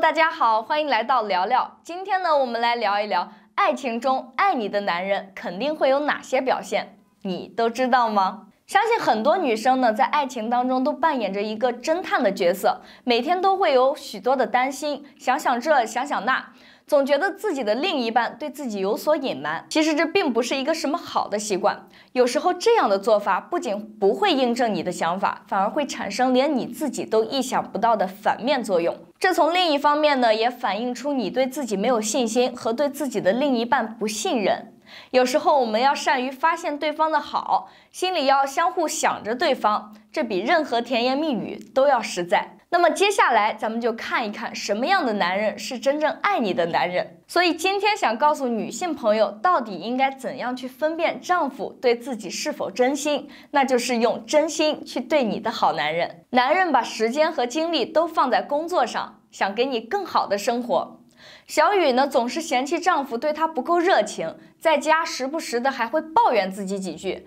大家好，欢迎来到聊聊。今天呢，我们来聊一聊爱情中爱你的男人肯定会有哪些表现，你都知道吗？相信很多女生呢，在爱情当中都扮演着一个侦探的角色，每天都会有许多的担心，想想这，想想那。总觉得自己的另一半对自己有所隐瞒，其实这并不是一个什么好的习惯。有时候这样的做法不仅不会印证你的想法，反而会产生连你自己都意想不到的反面作用。这从另一方面呢，也反映出你对自己没有信心和对自己的另一半不信任。有时候我们要善于发现对方的好，心里要相互想着对方，这比任何甜言蜜语都要实在。那么接下来，咱们就看一看什么样的男人是真正爱你的男人。所以今天想告诉女性朋友，到底应该怎样去分辨丈夫对自己是否真心？那就是用真心去对你的好男人。男人把时间和精力都放在工作上，想给你更好的生活。小雨呢，总是嫌弃丈夫对她不够热情，在家时不时的还会抱怨自己几句。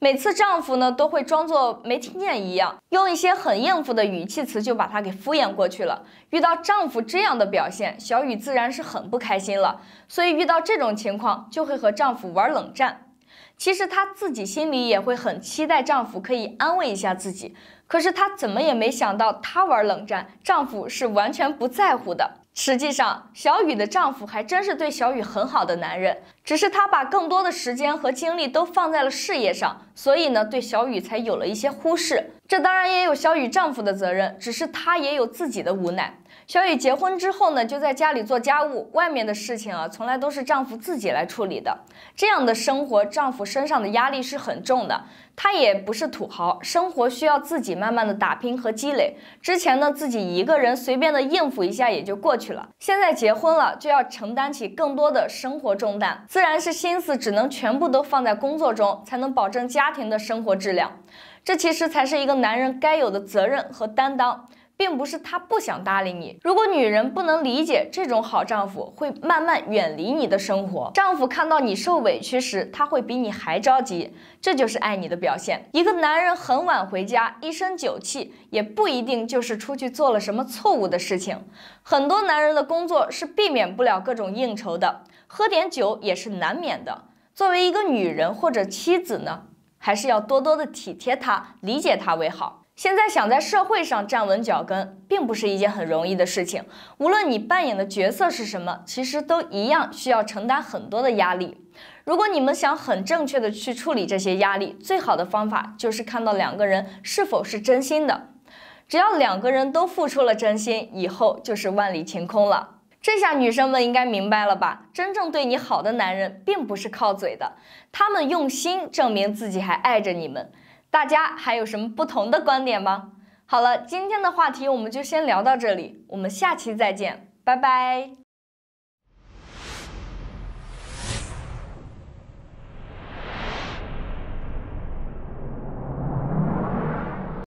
每次丈夫呢都会装作没听见一样，用一些很应付的语气词就把他给敷衍过去了。遇到丈夫这样的表现，小雨自然是很不开心了。所以遇到这种情况，就会和丈夫玩冷战。其实她自己心里也会很期待丈夫可以安慰一下自己，可是她怎么也没想到，她玩冷战，丈夫是完全不在乎的。实际上，小雨的丈夫还真是对小雨很好的男人。只是他把更多的时间和精力都放在了事业上，所以呢，对小雨才有了一些忽视。这当然也有小雨丈夫的责任，只是他也有自己的无奈。小雨结婚之后呢，就在家里做家务，外面的事情啊，从来都是丈夫自己来处理的。这样的生活，丈夫身上的压力是很重的。他也不是土豪，生活需要自己慢慢的打拼和积累。之前呢，自己一个人随便的应付一下也就过去了。现在结婚了，就要承担起更多的生活重担。自然是心思只能全部都放在工作中，才能保证家庭的生活质量。这其实才是一个男人该有的责任和担当。并不是他不想搭理你。如果女人不能理解这种好丈夫，会慢慢远离你的生活。丈夫看到你受委屈时，他会比你还着急，这就是爱你的表现。一个男人很晚回家，一身酒气，也不一定就是出去做了什么错误的事情。很多男人的工作是避免不了各种应酬的，喝点酒也是难免的。作为一个女人或者妻子呢，还是要多多的体贴他，理解他为好。现在想在社会上站稳脚跟，并不是一件很容易的事情。无论你扮演的角色是什么，其实都一样需要承担很多的压力。如果你们想很正确的去处理这些压力，最好的方法就是看到两个人是否是真心的。只要两个人都付出了真心，以后就是万里晴空了。这下女生们应该明白了吧？真正对你好的男人，并不是靠嘴的，他们用心证明自己还爱着你们。大家还有什么不同的观点吗？好了，今天的话题我们就先聊到这里，我们下期再见，拜拜。